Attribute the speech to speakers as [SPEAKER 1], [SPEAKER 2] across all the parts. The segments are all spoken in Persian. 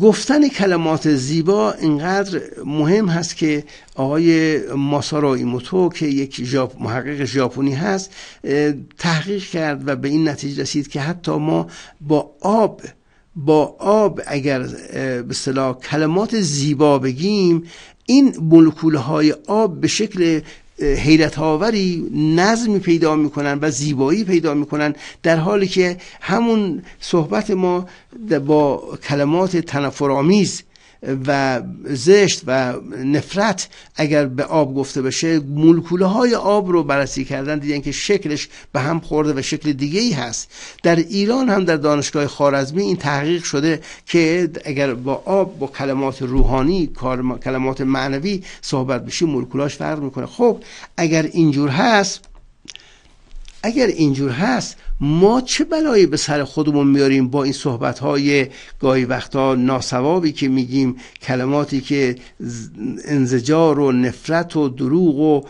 [SPEAKER 1] گفتن کلمات زیبا اینقدر مهم هست که آقای ماسارو ایموتو که یک محقق ژاپنی هست تحقیق کرد و به این نتیجه رسید که حتی ما با آب با آب اگر به کلمات زیبا بگیم این مولکول های آب به شکل حیرت آوری نظمی پیدا میکنن و زیبایی پیدا میکنن در حالی که همون صحبت ما با کلمات تنفرآمیز و زشت و نفرت اگر به آب گفته بشه مولکوله های آب رو بررسی کردن دیدن که شکلش به هم خورده و شکل دیگه ای هست در ایران هم در دانشگاه خارزمی این تحقیق شده که اگر با آب با کلمات روحانی کلمات معنوی صحبت بشی مولکولاش فرق میکنه خب اگر اینجور هست اگر اینجور هست ما چه بلایی به سر خودمون میاریم با این صحبت های گاهی وقتا ناسوابی که میگیم کلماتی که انزجار و نفرت و دروغ و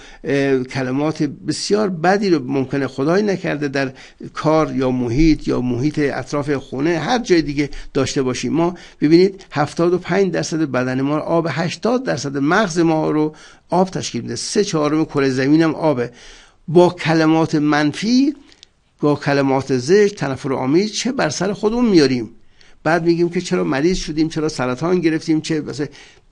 [SPEAKER 1] کلمات بسیار بدی رو ممکنه خدای نکرده در کار یا محیط یا محیط اطراف خونه هر جای دیگه داشته باشیم ما ببینید 75 درصد بدن ما آب 80 درصد مغز ما رو آب تشکیل میده سه چهارم کره زمینم آبه با کلمات منفی با کلمات زشت تنفر آمیز چه بر سر خودمون میاریم بعد میگیم که چرا مریض شدیم چرا سرطان گرفتیم چه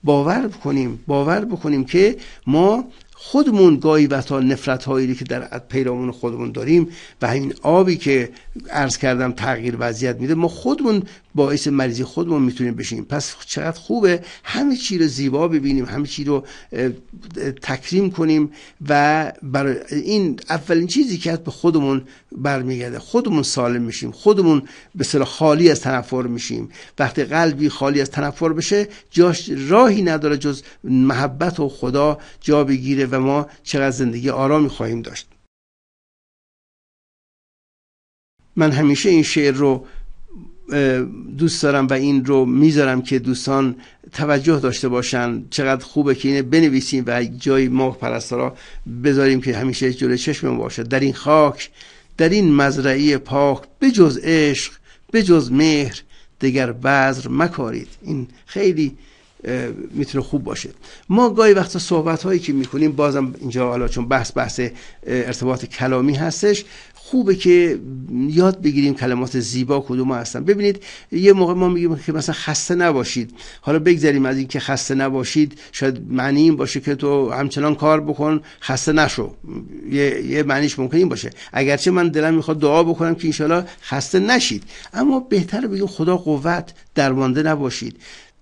[SPEAKER 1] باور بکنیم باور بکنیم که ما خودمون گاهی وقتا نفرت هایی که در پیرامون خودمون داریم و همین آبی که ارز کردم تغییر وضعیت میده ما خودمون باعث مریضی خودمون میتونیم بشیم پس چقدر خوبه همه چی رو زیبا ببینیم همه چی رو تکریم کنیم و برای این اولین چیزی که به خودمون برمیگرده خودمون سالم میشیم خودمون به سر خالی از تنفر میشیم وقتی قلبی خالی از تنفر بشه جاش راهی نداره جز محبت و خدا جا بگیره و ما چقدر زندگی آرامی خواهیم داشت من همیشه این شعر رو دوست دارم و این رو میذارم که دوستان توجه داشته باشن چقدر خوبه که اینه بنویسیم و جای ما پرستارا بذاریم که همیشه جلوی چشم باشه در این خاک در این مزرعه پاک بجز عشق بجز مهر دیگر بذر مکارید این خیلی میتونه خوب باشه ما گاهی وقتا صحبت هایی که میکنیم بازم اینجا حالا چون بحث بحث ارتباط کلامی هستش خوبه که یاد بگیریم کلمات زیبا کدوم هستن ببینید یه موقع ما میگیم که مثلا خسته نباشید حالا بگذریم از اینکه خسته نباشید شاید معنی این باشه که تو همچنان کار بکن خسته نشو یه, یه معنیش ممکن این باشه اگرچه من دلم میخواد دعا بکنم که انشالله خسته نشید اما بهتر بگیم خدا قوت درمانده نباشید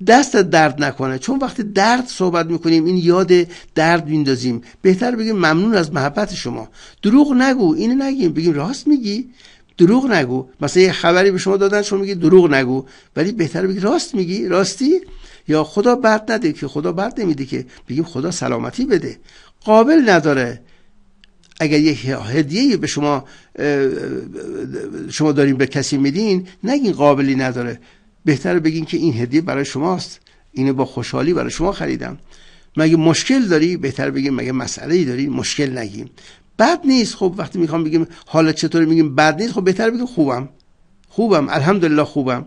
[SPEAKER 1] دست درد نکنه چون وقتی درد صحبت میکنیم این یاد درد میندازیم بهتر بگیم ممنون از محبت شما دروغ نگو اینو نگیم بگیم راست میگی دروغ نگو مثلا یه خبری به شما دادن شما میگی دروغ نگو ولی بهتر بگی راست میگی راستی یا خدا برد نده که خدا برد نمیده که بگیم خدا سلامتی بده قابل نداره اگر یک هدیه به شما شما داریم به کسی میدین نگین قابلی نداره بهتر بگین که این هدیه برای شماست اینو با خوشحالی برای شما خریدم مگه مشکل داری بهتر بگیم مگه مسئله ای داری مشکل نگیم بد نیست خب وقتی میخوام بگیم حالا چطوری میگیم بد نیست خب بهتر بگیم خوبم خوبم الحمدلله خوبم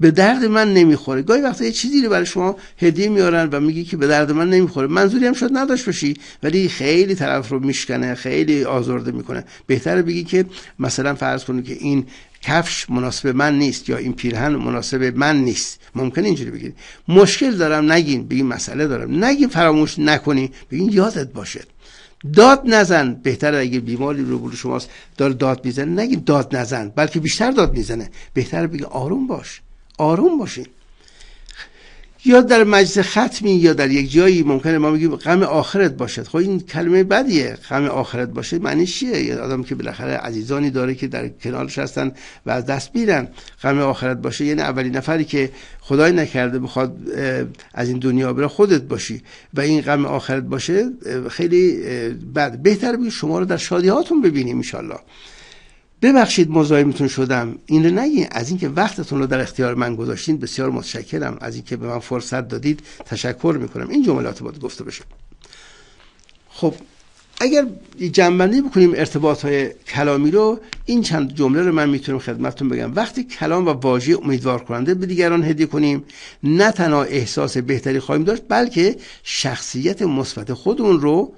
[SPEAKER 1] به درد من نمیخوره گاهی وقتا یه چیزی رو برای شما هدیه میارن و میگی که به درد من نمیخوره منظوری هم شد نداشت باشی ولی خیلی طرف رو میشکنه خیلی آزرده میکنه بهتره بگی که مثلا فرض کنی که این کفش مناسب من نیست یا این پیرهن مناسب من نیست ممکن اینجوری بگید مشکل دارم نگین بگین مسئله دارم نگین فراموش نکنی بگین یادت باشه داد نزن بهتر اگه بیماری رو برو شماست داره داد میزنه نگین داد نزن بلکه بیشتر داد میزنه بهتر بگه آروم باش آروم باشین یا در مجلس ختمی یا در یک جایی ممکنه ما میگیم غم آخرت باشد خب این کلمه بدیه غم آخرت باشد معنی چیه یه آدم که بالاخره عزیزانی داره که در کنارش هستن و از دست میرن غم آخرت باشه یعنی اولین نفری که خدای نکرده بخواد از این دنیا بره خودت باشی و این غم آخرت باشه خیلی بد بهتر شما رو در شادی هاتون ببینیم انشالله ببخشید مزاحمتون شدم این رو نگین از اینکه وقتتون رو در اختیار من گذاشتین بسیار متشکرم از اینکه به من فرصت دادید تشکر میکنم این جملات بود گفته بشه خب اگر جنبندی بکنیم ارتباط های کلامی رو این چند جمله رو من میتونم خدمتتون بگم وقتی کلام و واژه امیدوار کننده به دیگران هدیه کنیم نه تنها احساس بهتری خواهیم داشت بلکه شخصیت مثبت خودمون رو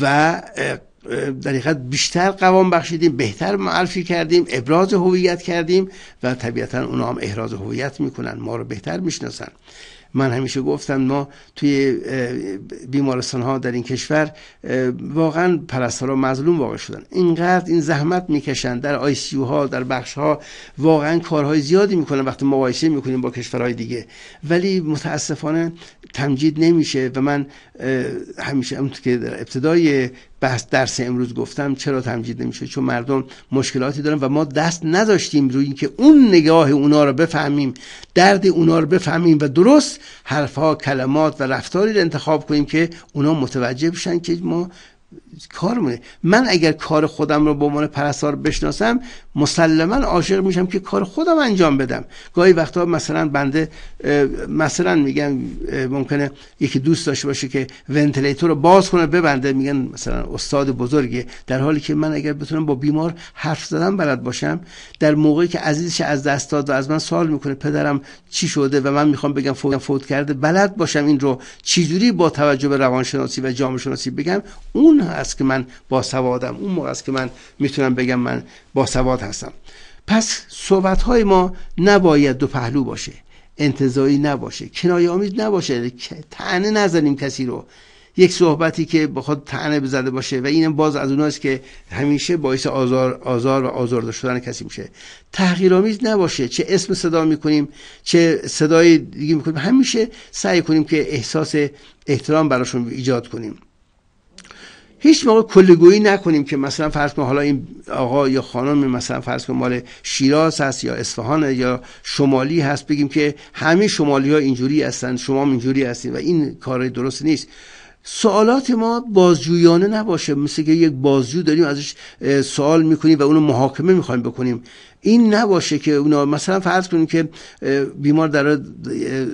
[SPEAKER 1] و در حقیقت بیشتر قوام بخشیدیم بهتر معرفی کردیم ابراز هویت کردیم و طبیعتا اونا هم احراز هویت میکنن ما رو بهتر میشناسن من همیشه گفتم ما توی بیمارستان ها در این کشور واقعا پرستارا مظلوم واقع شدن اینقدر این زحمت میکشن در آی سی ها در بخش ها واقعا کارهای زیادی میکنن وقتی مقایسه میکنیم با کشورهای دیگه ولی متاسفانه تمجید نمیشه و من همیشه همونطور که در ابتدای بحث درس امروز گفتم چرا تمجید نمیشه چون مردم مشکلاتی دارن و ما دست نداشتیم روی اینکه اون نگاه اونا رو بفهمیم درد اونا رو بفهمیم و درست حرفها کلمات و رفتاری رو انتخاب کنیم که اونا متوجه بشن که ما کارمونه من اگر کار خودم رو به عنوان پرستار بشناسم مسلما عاشق میشم که کار خودم انجام بدم گاهی وقتا مثلا بنده مثلا میگم ممکنه یکی دوست داشته باشه که ونتیلاتور رو باز کنه ببنده میگن مثلا استاد بزرگه در حالی که من اگر بتونم با بیمار حرف زدن بلد باشم در موقعی که عزیزش از دست داد و از من سوال میکنه پدرم چی شده و من میخوام بگم فوت, فوت کرده بلد باشم این رو چجوری با توجه به روانشناسی و جامعه شناسی بگم اون است که من باسوادم اون موقع است که من میتونم بگم من سواد هستم پس صحبت های ما نباید دو پهلو باشه انتظایی نباشه کنایه آمیز نباشه تنه نزنیم کسی رو یک صحبتی که بخواد خود تنه بزده باشه و اینم باز از اوناست که همیشه باعث آزار, آزار و آزار شدن کسی میشه تحقیرآمیز نباشه چه اسم صدا میکنیم چه صدای دیگه میکنیم همیشه سعی کنیم که احساس احترام براشون ایجاد کنیم هیچ موقع کلگویی نکنیم که مثلا فرض کن حالا این آقا یا خانم مثلا فرض کن مال شیراز هست یا اصفهان یا شمالی هست بگیم که همه شمالی ها اینجوری هستن شما اینجوری هستید و این کار درست نیست سوالات ما بازجویانه نباشه مثل که یک بازجو داریم ازش سوال میکنیم و اونو محاکمه میخوایم بکنیم این نباشه که اونا مثلا فرض کنیم که بیمار در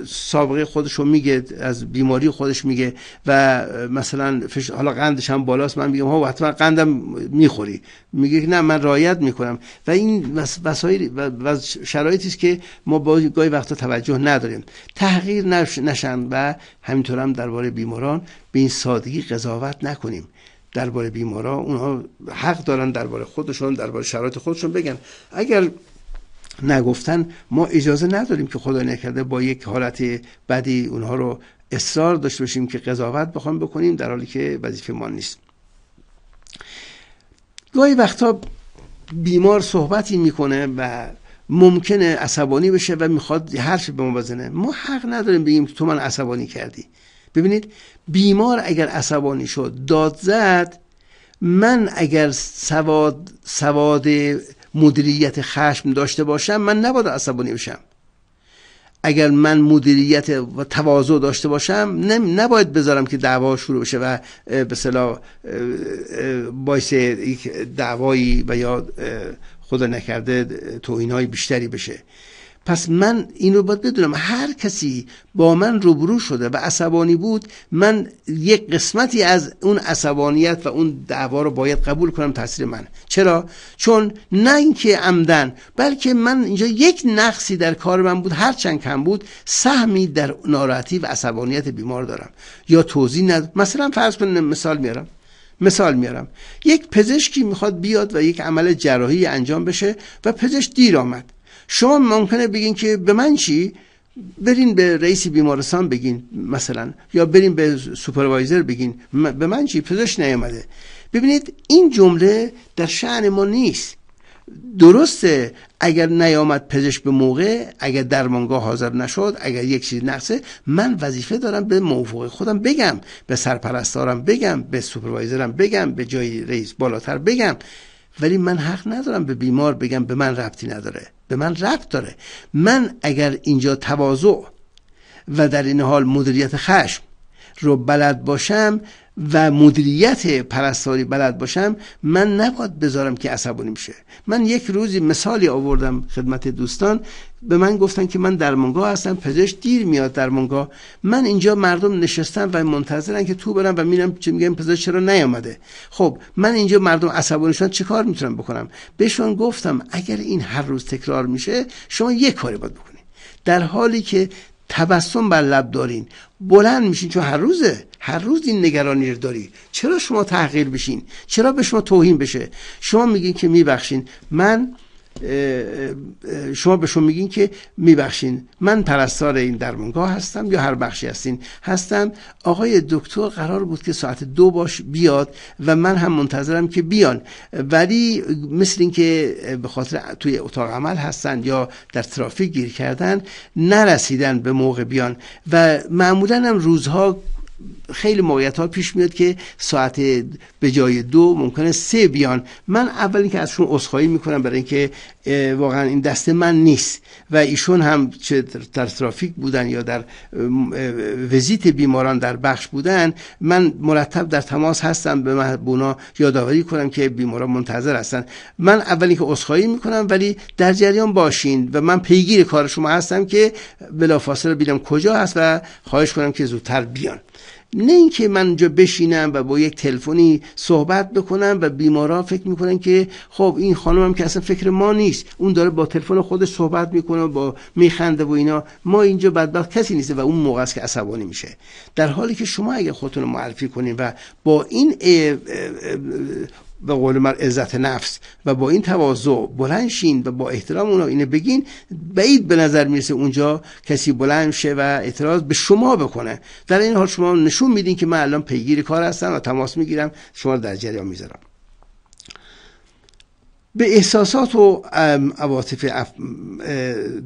[SPEAKER 1] سابقه خودش رو میگه از بیماری خودش میگه و مثلا حالا قندش هم بالاست من میگم ها حتما قندم میخوری میگه نه من رعایت میکنم و این وسایل و شرایطی است که ما با گاهی وقتا توجه نداریم تغییر نشن و همینطور هم درباره بیماران به این سادگی قضاوت نکنیم درباره بیمارا اونها حق دارن درباره خودشون درباره شرایط خودشون بگن اگر نگفتن ما اجازه نداریم که خدا نکرده با یک حالت بدی اونها رو اصرار داشته باشیم که قضاوت بخوام بکنیم در حالی که وظیفه ما نیست گاهی وقتا بیمار صحبتی میکنه و ممکنه عصبانی بشه و میخواد حرفی به ما بزنه ما حق نداریم بگیم که تو من عصبانی کردی ببینید بیمار اگر عصبانی شد داد زد من اگر سواد سواد مدیریت خشم داشته باشم من نباید عصبانی بشم اگر من مدیریت و تواضع داشته باشم نباید بذارم که دعوا شروع بشه و به صلاح باعث یک دعوایی و یا خدا نکرده توهینهای بیشتری بشه پس من این رو باید بدونم هر کسی با من روبرو شده و عصبانی بود من یک قسمتی از اون عصبانیت و اون دعوا رو باید قبول کنم تاثیر من چرا چون نه اینکه عمدن بلکه من اینجا یک نقصی در کار من بود هرچند کم بود سهمی در ناراحتی و عصبانیت بیمار دارم یا توضیح ند مثلا فرض کنیم مثال میارم مثال میارم یک پزشکی میخواد بیاد و یک عمل جراحی انجام بشه و پزشک دیر آمد شما ممکنه بگین که به من چی برین به رئیس بیمارستان بگین مثلا یا برین به سوپروایزر بگین به من چی پزشک نیامده ببینید این جمله در شعن ما نیست درسته اگر نیامد پزشک به موقع اگر درمانگاه حاضر نشد اگر یک چیز نقصه من وظیفه دارم به موفق خودم بگم به سرپرستارم بگم به سوپروایزرم بگم به جای رئیس بالاتر بگم ولی من حق ندارم به بیمار بگم به من ربطی نداره به من ربط داره من اگر اینجا تواضع و در این حال مدیریت خشم رو بلد باشم و مدیریت پرستاری بلد باشم من نباید بذارم که عصبانی میشه من یک روزی مثالی آوردم خدمت دوستان به من گفتن که من در منگاه هستم پزشک دیر میاد در منگاه من اینجا مردم نشستن و منتظرن که تو برم و میرم چه میگم پزشک چرا نیامده خب من اینجا مردم عصبانی شدن چه کار میتونم بکنم بهشون گفتم اگر این هر روز تکرار میشه شما یک کاری باید بکنید در حالی که تبسم بر لب دارین بلند میشین چون هر روزه هر روز این نگرانی رو داری چرا شما تغییر بشین چرا به شما توهین بشه شما میگین که میبخشین من شما بهشون میگین که میبخشین من پرستار این درمانگاه هستم یا هر بخشی هستین هستم آقای دکتر قرار بود که ساعت دو باش بیاد و من هم منتظرم که بیان ولی مثل اینکه به خاطر توی اتاق عمل هستن یا در ترافیک گیر کردن نرسیدن به موقع بیان و معمولا هم روزها خیلی موقعیت ها پیش میاد که ساعت به جای دو ممکنه سه بیان من اولین که ازشون اصخایی میکنم برای اینکه واقعا این دست من نیست و ایشون هم چه در ترافیک بودن یا در وزیت بیماران در بخش بودن من مرتب در تماس هستم به مهبونا یادآوری کنم که بیماران منتظر هستن من اولین که عذرخواهی میکنم ولی در جریان باشین و من پیگیر کار شما هستم که بلافاصله ببینم کجا هست و خواهش کنم که زودتر بیان نه اینکه من اونجا بشینم و با یک تلفنی صحبت بکنم و بیمارا فکر میکنن که خب این خانم هم که اصلا فکر ما نیست اون داره با تلفن خودش صحبت میکنه با میخنده و اینا ما اینجا بدبخت کسی نیست و اون موقع است که عصبانی میشه در حالی که شما اگه خودتون معرفی کنین و با این به قول من عزت نفس و با این تواضع بلند شین و با احترام اونا اینه بگین بعید به نظر میرسه اونجا کسی بلند شه و اعتراض به شما بکنه در این حال شما نشون میدین که من الان پیگیر کار هستم و تماس میگیرم شما در جریان میذارم به احساسات و عواطف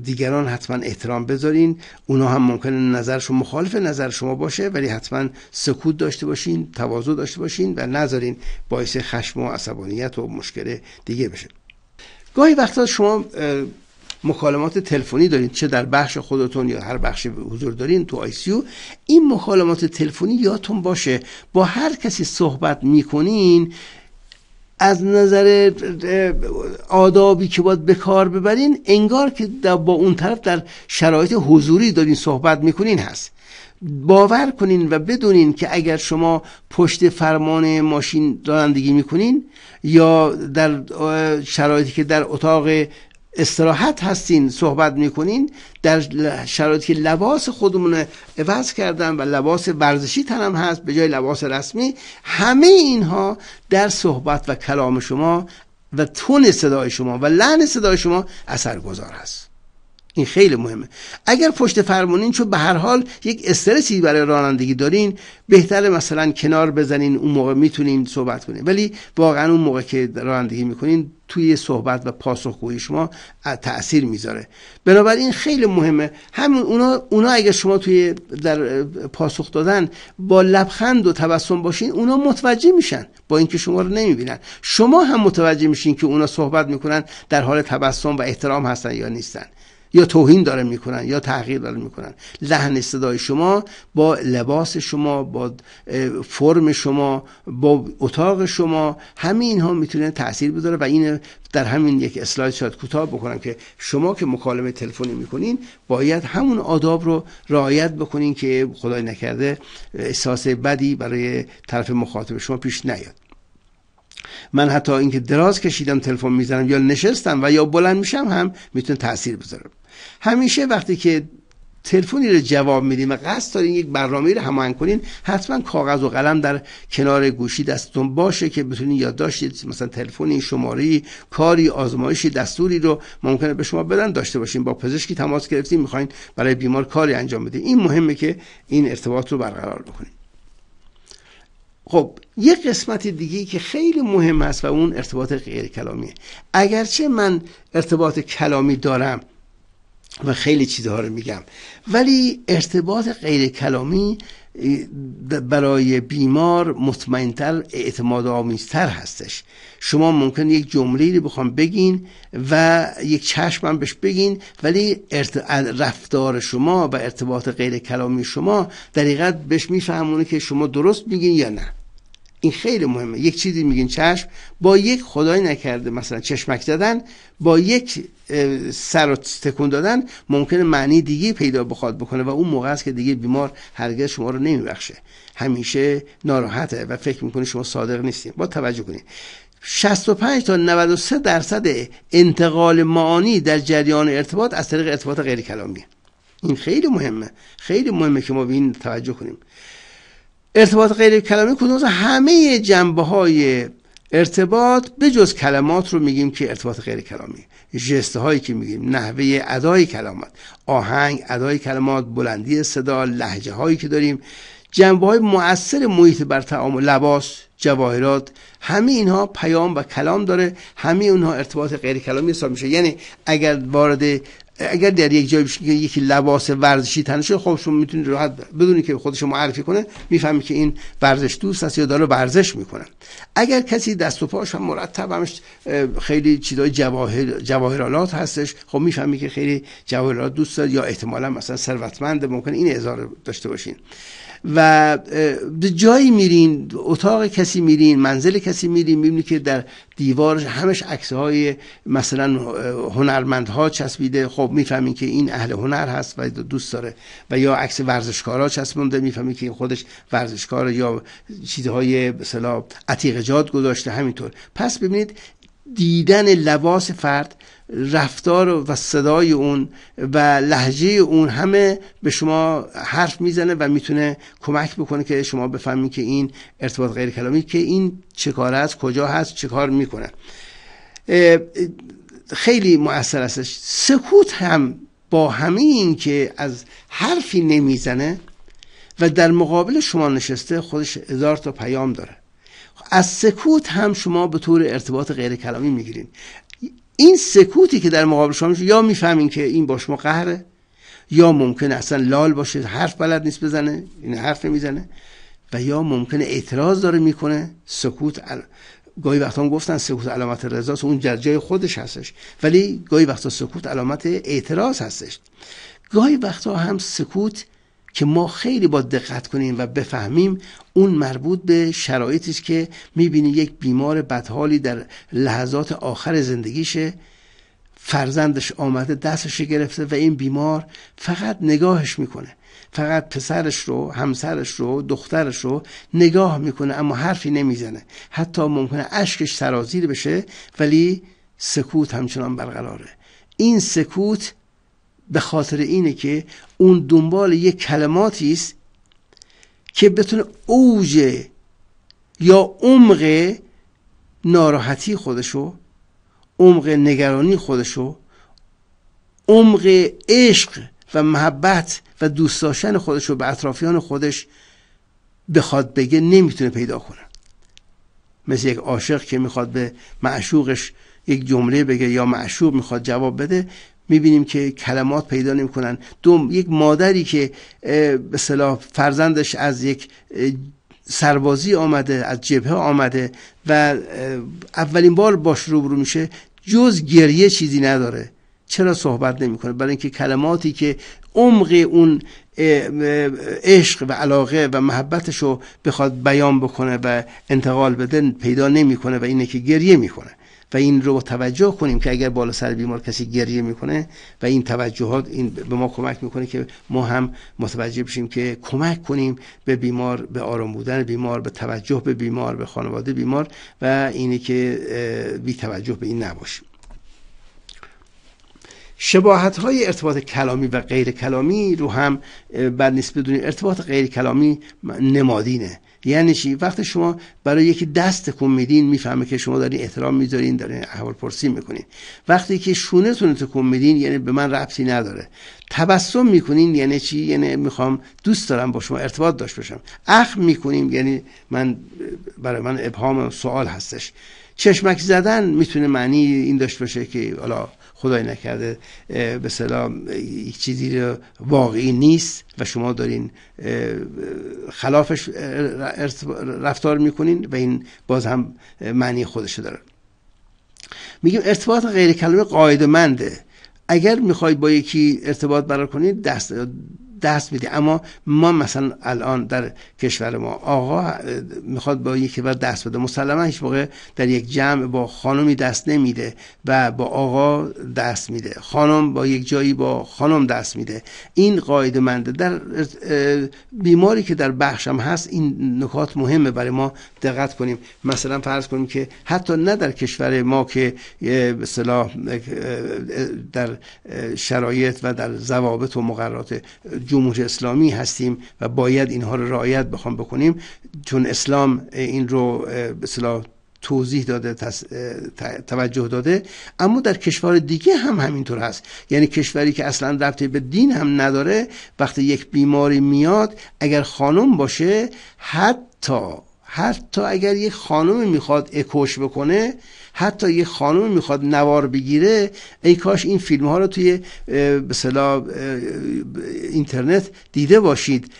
[SPEAKER 1] دیگران حتما احترام بذارین اونا هم ممکنه نظر شما مخالف نظر شما باشه ولی حتما سکوت داشته باشین تواضع داشته باشین و نذارین باعث خشم و عصبانیت و مشکل دیگه بشه گاهی وقتا شما مکالمات تلفنی دارین چه در بخش خودتون یا هر بخشی حضور دارین تو آیسیو این مکالمات تلفنی یادتون باشه با هر کسی صحبت میکنین از نظر آدابی که باید به کار ببرین انگار که با اون طرف در شرایط حضوری دارین صحبت میکنین هست باور کنین و بدونین که اگر شما پشت فرمان ماشین رانندگی میکنین یا در شرایطی که در اتاق استراحت هستین صحبت میکنین در شرایطی که لباس خودمون عوض کردن و لباس ورزشی تنم هست به جای لباس رسمی همه اینها در صحبت و کلام شما و تون صدای شما و لحن صدای شما اثرگذار هست این خیلی مهمه اگر پشت فرمونین چون به هر حال یک استرسی برای رانندگی دارین بهتره مثلا کنار بزنین اون موقع میتونین صحبت کنین ولی واقعا اون موقع که رانندگی میکنین توی صحبت و پاسخگویی شما تاثیر میذاره بنابراین خیلی مهمه همون اونا, اونا اگر شما توی در پاسخ دادن با لبخند و تبسم باشین اونا متوجه میشن با اینکه شما رو نمیبینن شما هم متوجه میشین که اونا صحبت میکنن در حال تبسم و احترام هستن یا نیستن یا توهین داره میکنن یا تحقیر داره میکنن لحن صدای شما با لباس شما با فرم شما با اتاق شما همه اینها میتونه تاثیر بذاره و این در همین یک اسلاید شاید کوتاه بکنم که شما که مکالمه تلفنی میکنین باید همون آداب رو رعایت بکنین که خدای نکرده احساس بدی برای طرف مخاطب شما پیش نیاد من حتی اینکه دراز کشیدم تلفن میزنم یا نشستم و یا بلند میشم هم میتونه تاثیر بذاره همیشه وقتی که تلفنی رو جواب میدیم و قصد دارین یک برنامه رو هماهنگ کنین حتما کاغذ و قلم در کنار گوشی دستتون باشه که بتونین یادداشتید مثلا تلفنی شماره کاری آزمایشی دستوری رو ممکنه به شما بدن داشته باشین با پزشکی تماس گرفتین میخواین برای بیمار کاری انجام بدین این مهمه که این ارتباط رو برقرار بکنین خب یه قسمت دیگه که خیلی مهم است و اون ارتباط غیر کلامیه اگرچه من ارتباط کلامی دارم و خیلی چیزها رو میگم ولی ارتباط غیر کلامی برای بیمار مطمئنتر اعتماد آمیزتر هستش شما ممکن یک جمله رو بخوام بگین و یک هم بهش بگین ولی رفتار شما و ارتباط غیر کلامی شما دقیقت بهش میفهمونه که شما درست میگین یا نه این خیلی مهمه یک چیزی میگین چشم با یک خدای نکرده مثلا چشمک زدن با یک سر و تکون دادن ممکن معنی دیگه پیدا بخواد بکنه و اون موقع است که دیگه بیمار هرگز شما رو نمیبخشه همیشه ناراحته و فکر میکنه شما صادق نیستیم با توجه کنید 65 تا 93 درصد انتقال معانی در جریان ارتباط از طریق ارتباط غیر کلامی این خیلی مهمه خیلی مهمه که ما به این توجه کنیم ارتباط غیر کلامی کدوم همه جنبه های ارتباط به جز کلمات رو میگیم که ارتباط غیر کلامیه. جست هایی که میگیم نحوه ادای کلمات آهنگ ادای کلمات بلندی صدا لحجه هایی که داریم جنبه های مؤثر محیط بر تعامل لباس جواهرات همه اینها پیام و کلام داره همه اونها ارتباط غیر کلامی حساب میشه یعنی اگر وارد اگر در یک جایی بشه که یکی لباس ورزشی تنشه خب شما میتونید راحت بدونی که خودش معرفی کنه میفهمی که این ورزش دوست است یا داره ورزش میکنه اگر کسی دست و پاش هم مرتب همش خیلی چیزای جواهر جواهرالات هستش خب میفهمی که خیلی جواهرات دوست داره یا احتمالا مثلا ثروتمند ممکن این اظهار داشته باشین و به جایی میرین اتاق کسی میرین منزل کسی میرین میبینی که در دیوار همش عکس های مثلا ها چسبیده خب میفهمین که این اهل هنر هست و دوست داره و یا عکس ورزشکارا چسبونده میفهمین که این خودش ورزشکار یا چیزهای مثلا عتیق جاد گذاشته همینطور پس ببینید دیدن لباس فرد رفتار و صدای اون و لحجه اون همه به شما حرف میزنه و میتونه کمک بکنه که شما بفهمید که این ارتباط غیر کلامی که این چه کار است کجا هست چه کار میکنه خیلی مؤثر هستش سکوت هم با همه این که از حرفی نمیزنه و در مقابل شما نشسته خودش هزار تا پیام داره از سکوت هم شما به طور ارتباط غیر کلامی میگیرین این سکوتی که در مقابل شما میشه یا میفهمین که این با شما قهره یا ممکنه اصلا لال باشه حرف بلد نیست بزنه این حرف میزنه و یا ممکن اعتراض داره میکنه سکوت ال... گاهی وقتا هم گفتن سکوت علامت رضاست اون جای خودش هستش ولی گاهی وقتا سکوت علامت اعتراض هستش گاهی وقتا هم سکوت که ما خیلی با دقت کنیم و بفهمیم اون مربوط به شرایطی است که میبینی یک بیمار بدحالی در لحظات آخر زندگیشه فرزندش آمده دستش گرفته و این بیمار فقط نگاهش میکنه فقط پسرش رو همسرش رو دخترش رو نگاه میکنه اما حرفی نمیزنه حتی ممکنه اشکش سرازیر بشه ولی سکوت همچنان برقراره این سکوت به خاطر اینه که اون دنبال یک کلماتی است که بتونه اوج یا عمق ناراحتی خودشو عمق نگرانی خودشو عمق عشق و محبت و دوست داشتن خودش به اطرافیان خودش بخواد بگه نمیتونه پیدا کنه مثل یک عاشق که میخواد به معشوقش یک جمله بگه یا معشوق میخواد جواب بده میبینیم که کلمات پیدا نمیکنن دوم یک مادری که به صلاح فرزندش از یک سربازی آمده از جبهه آمده و اولین بار باش روبرو میشه جز گریه چیزی نداره چرا صحبت نمیکنه برای اینکه کلماتی که عمق اون عشق و علاقه و محبتش رو بخواد بیان بکنه و انتقال بده پیدا نمیکنه و اینه که گریه میکنه و این رو توجه کنیم که اگر بالا سر بیمار کسی گریه میکنه و این توجهات این به ما کمک میکنه که ما هم متوجه بشیم که کمک کنیم به بیمار به آرام بودن بیمار به توجه به بیمار به خانواده بیمار و اینی که بی توجه به این نباشیم شباهت های ارتباط کلامی و غیر کلامی رو هم بد نیست بدونیم ارتباط غیر کلامی نمادینه یعنی چی وقتی شما برای یکی دست تکون میدین میفهمه که شما دارین احترام میذارین دارین احوال پرسی میکنین وقتی که شونه تون تکون میدین یعنی به من ربطی نداره تبسم میکنین یعنی چی یعنی میخوام دوست دارم با شما ارتباط داشت باشم اخم میکنیم یعنی من برای من ابهام سوال هستش چشمک زدن میتونه معنی این داشته باشه که حالا خدای نکرده به سلام یک چیزی واقعی نیست و شما دارین خلافش رفتار میکنین و این باز هم معنی خودش داره میگیم ارتباط غیر کلمه قاعده منده اگر میخواید با یکی ارتباط برقرار کنید دست دست میده اما ما مثلا الان در کشور ما آقا میخواد با یکی بر دست بده مسلما هیچ موقع در یک جمع با خانمی دست نمیده و با آقا دست میده خانم با یک جایی با خانم دست میده این قاعده منده در بیماری که در بخشم هست این نکات مهمه برای ما دقت کنیم مثلا فرض کنیم که حتی نه در کشور ما که به صلاح در شرایط و در ضوابط و مقررات جمهوری اسلامی هستیم و باید اینها رو رعایت بخوام بکنیم چون اسلام این رو به توضیح داده توجه داده اما در کشور دیگه هم همینطور هست یعنی کشوری که اصلا رفته به دین هم نداره وقتی یک بیماری میاد اگر خانم باشه حتی حتی اگر یک خانم میخواد اکوش بکنه حتی یک خانم میخواد نوار بگیره ای کاش این فیلم ها رو توی به اینترنت دیده باشید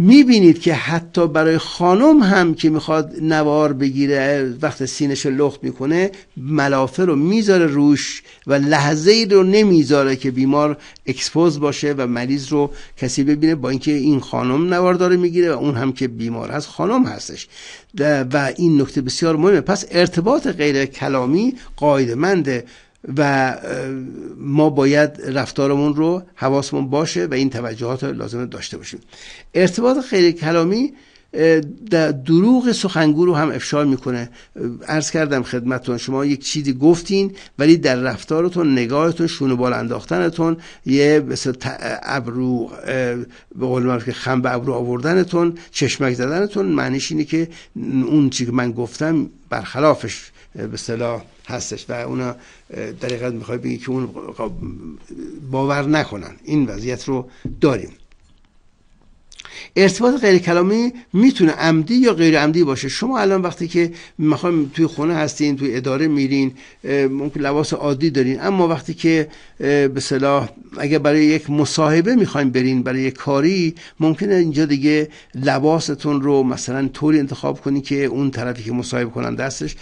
[SPEAKER 1] میبینید که حتی برای خانم هم که میخواد نوار بگیره وقت سینش لخت میکنه ملافه رو میذاره روش و لحظه ای رو نمیذاره که بیمار اکسپوز باشه و مریض رو کسی ببینه با اینکه این خانم نوار داره میگیره و اون هم که بیمار هست خانم هستش و این نکته بسیار مهمه پس ارتباط غیر کلامی قایدمنده و ما باید رفتارمون رو حواسمون باشه و این توجهات لازم داشته باشیم ارتباط خیلی کلامی در دروغ سخنگو رو هم افشار میکنه عرض کردم خدمتتون شما یک چیزی گفتین ولی در رفتارتون نگاهتون شونه بال انداختنتون یه مثل ابرو به قول که خم به ابرو آوردنتون چشمک زدنتون معنیش اینه که اون چی که من گفتم برخلافش به صلاح هستش و اونا دقیقا میخوای بگی که اون باور نکنن این وضعیت رو داریم ارتباط غیر کلامی میتونه عمدی یا غیر عمدی باشه شما الان وقتی که میخوایم توی خونه هستین توی اداره میرین ممکن لباس عادی دارین اما وقتی که به صلاح اگر برای یک مصاحبه میخوایم برین برای یک کاری ممکنه اینجا دیگه لباستون رو مثلا طوری انتخاب کنی که اون طرفی که مصاحبه کنن دستش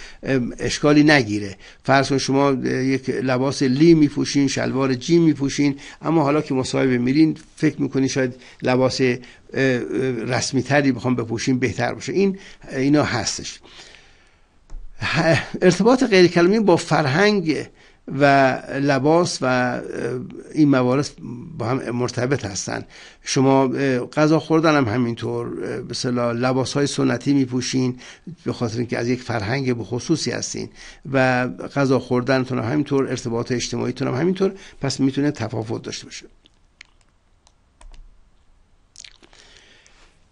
[SPEAKER 1] اشکالی نگیره فرض کن شما یک لباس لی میپوشین شلوار جی میپوشین اما حالا که مصاحبه میرین فکر میکنی شاید لباس رسمی تری بخوام بپوشیم بهتر باشه این اینا هستش ارتباط غیر کلامی با فرهنگ و لباس و این موارد با هم مرتبط هستن شما غذا خوردن هم همینطور مثلا لباس های سنتی میپوشین به خاطر اینکه از یک فرهنگ به خصوصی هستین و غذا خوردنتون هم همینطور ارتباط اجتماعیتون هم همینطور پس میتونه تفاوت داشته باشه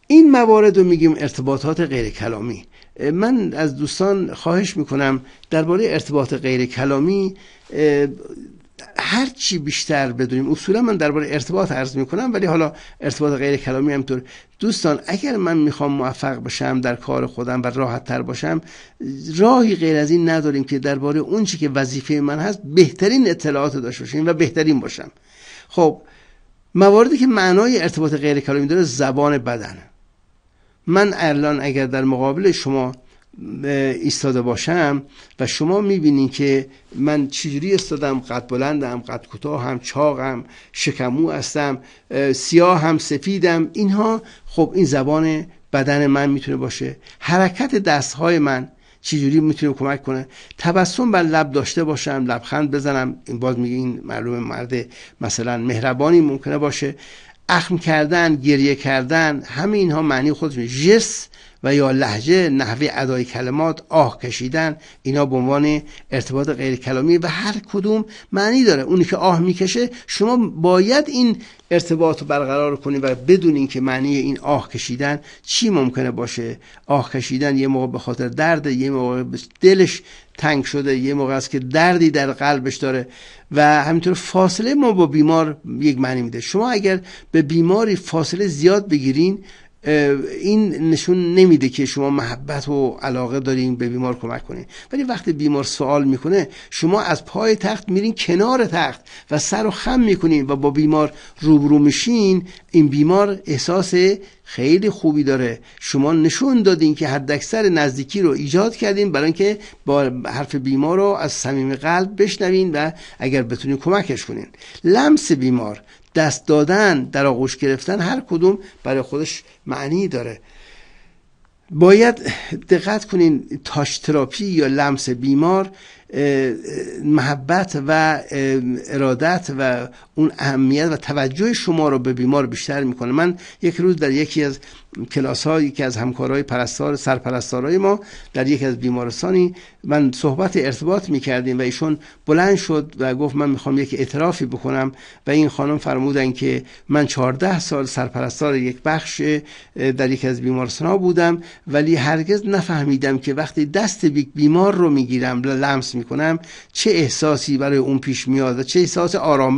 [SPEAKER 1] این موارد رو میگیم ارتباطات غیر کلامی من از دوستان خواهش میکنم درباره ارتباط غیر کلامی هر چی بیشتر بدونیم اصولا من درباره ارتباط عرض میکنم ولی حالا ارتباط غیر کلامی هم طور دوستان اگر من میخوام موفق باشم در کار خودم و راحت تر باشم راهی غیر از این نداریم که درباره اون چی که وظیفه من هست بهترین اطلاعات داشته باشیم و بهترین باشم خب مواردی که معنای ارتباط غیر کلامی داره زبان بدنه من الان اگر در مقابل شما ایستاده باشم و شما میبینین که من چجوری استادم قد بلندم قد هم، چاقم شکمو هستم سیاه هم سفیدم اینها خب این زبان بدن من میتونه باشه حرکت دستهای من چجوری میتونه کمک کنه تبسم بر لب داشته باشم لبخند بزنم این باز میگه این معلوم مرد مثلا مهربانی ممکنه باشه اخم کردن گریه کردن همه اینها معنی خودش جس و یا لحجه نحوه ادای کلمات آه کشیدن اینا به عنوان ارتباط غیر کلامی و هر کدوم معنی داره اونی که آه میکشه شما باید این ارتباط رو برقرار کنید و بدونین که معنی این آه کشیدن چی ممکنه باشه آه کشیدن یه موقع به خاطر درد یه موقع دلش تنگ شده یه موقع است که دردی در قلبش داره و همینطور فاصله ما با بیمار یک معنی میده شما اگر به بیماری فاصله زیاد بگیرین این نشون نمیده که شما محبت و علاقه دارین به بیمار کمک کنین ولی وقتی بیمار سوال میکنه شما از پای تخت میرین کنار تخت و سر و خم میکنین و با بیمار روبرو میشین این بیمار احساس خیلی خوبی داره شما نشون دادین که حداکثر نزدیکی رو ایجاد کردین برای اینکه با حرف بیمار رو از صمیم قلب بشنوین و اگر بتونین کمکش کنین لمس بیمار دست دادن در آغوش گرفتن هر کدوم برای خودش معنی داره باید دقت کنین تاش تراپی یا لمس بیمار محبت و ارادت و اون اهمیت و توجه شما رو به بیمار بیشتر میکنه من یک روز در یکی از کلاس هایی که از همکارای پرستار سرپرستارای ما در یکی از بیمارستانی من صحبت ارتباط میکردیم و ایشون بلند شد و گفت من میخوام یک اعترافی بکنم و این خانم فرمودن که من 14 سال سرپرستار یک بخش در یکی از بیمارستان ها بودم ولی هرگز نفهمیدم که وقتی دست بیمار رو میگیرم لمس میکنم چه احساسی برای اون پیش میاد و چه احساس آرام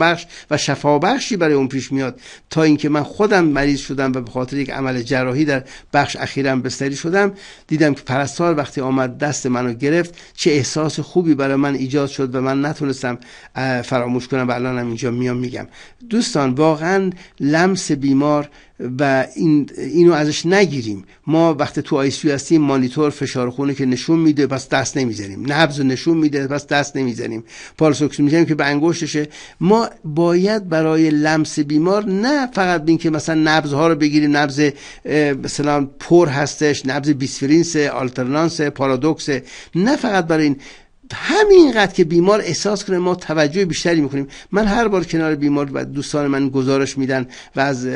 [SPEAKER 1] و شفابخشی برای اون پیش میاد تا اینکه من خودم مریض شدم و به خاطر یک عمل جراحی در بخش اخیرم بستری شدم دیدم که پرستار وقتی آمد دست منو گرفت چه احساس خوبی برای من ایجاد شد و من نتونستم فراموش کنم و الانم اینجا میام میگم دوستان واقعا لمس بیمار و این اینو ازش نگیریم ما وقتی تو آی هستیم مانیتور فشار خونه که نشون میده پس دست نمیزنیم نبض نشون میده پس دست نمیزنیم پالس میگیم که به انگشتشه ما باید برای لمس بیمار نه فقط بین که مثلا نبض ها رو بگیریم نبض مثلا پر هستش نبض بیسفرینس آلترنانس پارادوکس نه فقط برای این همینقدر که بیمار احساس کنه ما توجه بیشتری میکنیم من هر بار کنار بیمار و دوستان من گزارش میدن و از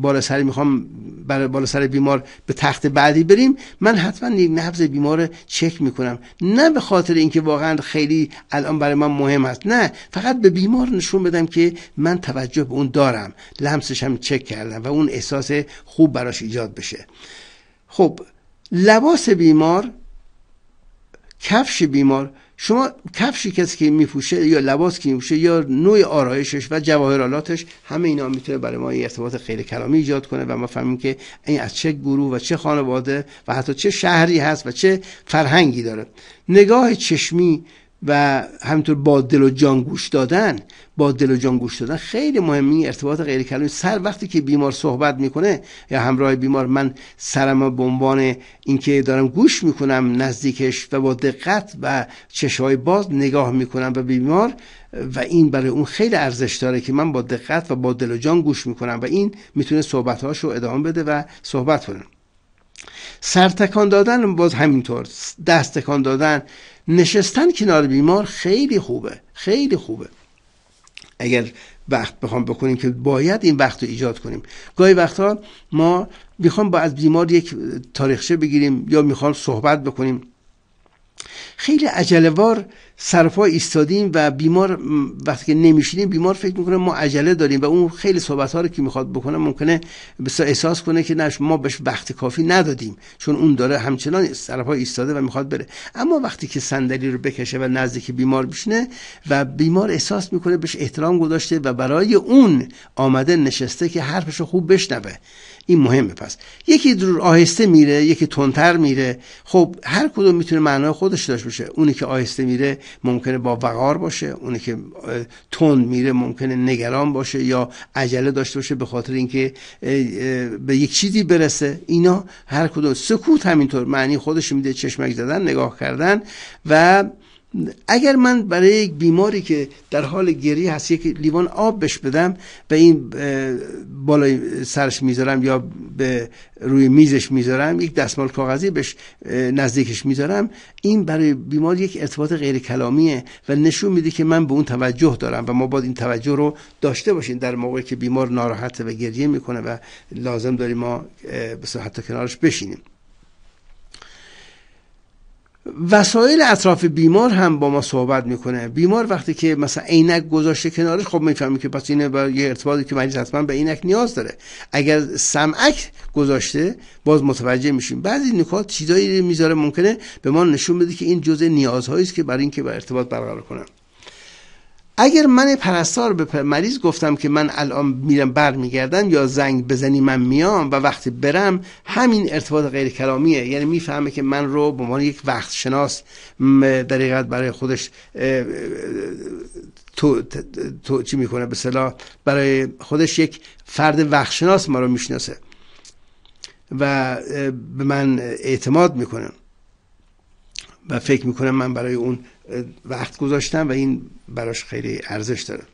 [SPEAKER 1] بالا سر میخوام برای بالا سر بیمار به تخت بعدی بریم من حتما نبض بیمار چک میکنم نه به خاطر اینکه واقعا خیلی الان برای من مهم است نه فقط به بیمار نشون بدم که من توجه به اون دارم لمسش هم چک کردم و اون احساس خوب براش ایجاد بشه خب لباس بیمار کفش بیمار شما کفشی کسی که میپوشه یا لباس که میپوشه یا نوع آرایشش و جواهرالاتش همه اینا میتونه برای ما یه ارتباط خیلی کلامی ایجاد کنه و ما فهمیم که این از چه گروه و چه خانواده و حتی چه شهری هست و چه فرهنگی داره نگاه چشمی و همینطور با دل و جان گوش دادن با دل و جان گوش دادن خیلی مهمی ارتباط غیر کلامی سر وقتی که بیمار صحبت میکنه یا همراه بیمار من سرم به عنوان اینکه دارم گوش میکنم نزدیکش و با دقت و چشهای باز نگاه میکنم به بیمار و این برای اون خیلی ارزش داره که من با دقت و با دل و جان گوش میکنم و این میتونه رو ادامه بده و صحبت کنه سرتکان دادن باز همینطور تکان دادن نشستن کنار بیمار خیلی خوبه خیلی خوبه اگر وقت بخوام بکنیم که باید این وقت رو ایجاد کنیم گاهی وقتا ما میخوام با از بیمار یک تاریخچه بگیریم یا میخوام صحبت بکنیم خیلی عجلهوار های ایستادیم و بیمار وقتی که نمیشینیم بیمار فکر میکنه ما عجله داریم و اون خیلی صحبت ها رو که میخواد بکنه ممکنه احساس کنه که نه ما بهش وقت کافی ندادیم چون اون داره همچنان های ایستاده و میخواد بره اما وقتی که صندلی رو بکشه و نزدیک بیمار بشینه و بیمار احساس میکنه بهش احترام گذاشته و برای اون آمده نشسته که حرفش رو خوب بشنوه این مهمه پس یکی در آهسته میره یکی تندتر میره خب هر کدوم میتونه معنای خودش داشته باشه اونی که آهسته میره ممکنه با وقار باشه اونی که تند میره ممکنه نگران باشه یا عجله داشته باشه به خاطر اینکه به یک چیزی برسه اینا هر کدوم سکوت همینطور معنی خودش میده چشمک زدن نگاه کردن و اگر من برای یک بیماری که در حال گریه هست یک لیوان آب بش بدم به این بالای سرش میذارم یا به روی میزش میذارم یک دستمال کاغذی بهش نزدیکش میذارم این برای بیمار یک ارتباط غیر کلامیه و نشون میده که من به اون توجه دارم و ما باید این توجه رو داشته باشیم در موقعی که بیمار ناراحته و گریه میکنه و لازم داریم ما حتی کنارش بشینیم وسایل اطراف بیمار هم با ما صحبت میکنه بیمار وقتی که مثلا عینک گذاشته کنارش خب میفهمی که پس اینه با یه ارتباطی که مریض حتما به عینک نیاز داره اگر سمعک گذاشته باز متوجه میشیم بعضی نکات چیزایی میذاره ممکنه به ما نشون بده که این جزء نیازهایی است که برای اینکه با ارتباط برقرار کنه. اگر من پرستار به مریض گفتم که من الان میرم برمیگردم یا زنگ بزنی من میام و وقتی برم همین ارتباط غیر کلامیه یعنی میفهمه که من رو به عنوان یک وقت شناس در برای خودش تو, تو چی میکنه به صلاح برای خودش یک فرد وقت شناس ما رو میشناسه و به من اعتماد میکنه و فکر میکنم من برای اون وقت گذاشتم و این براش خیلی ارزش داره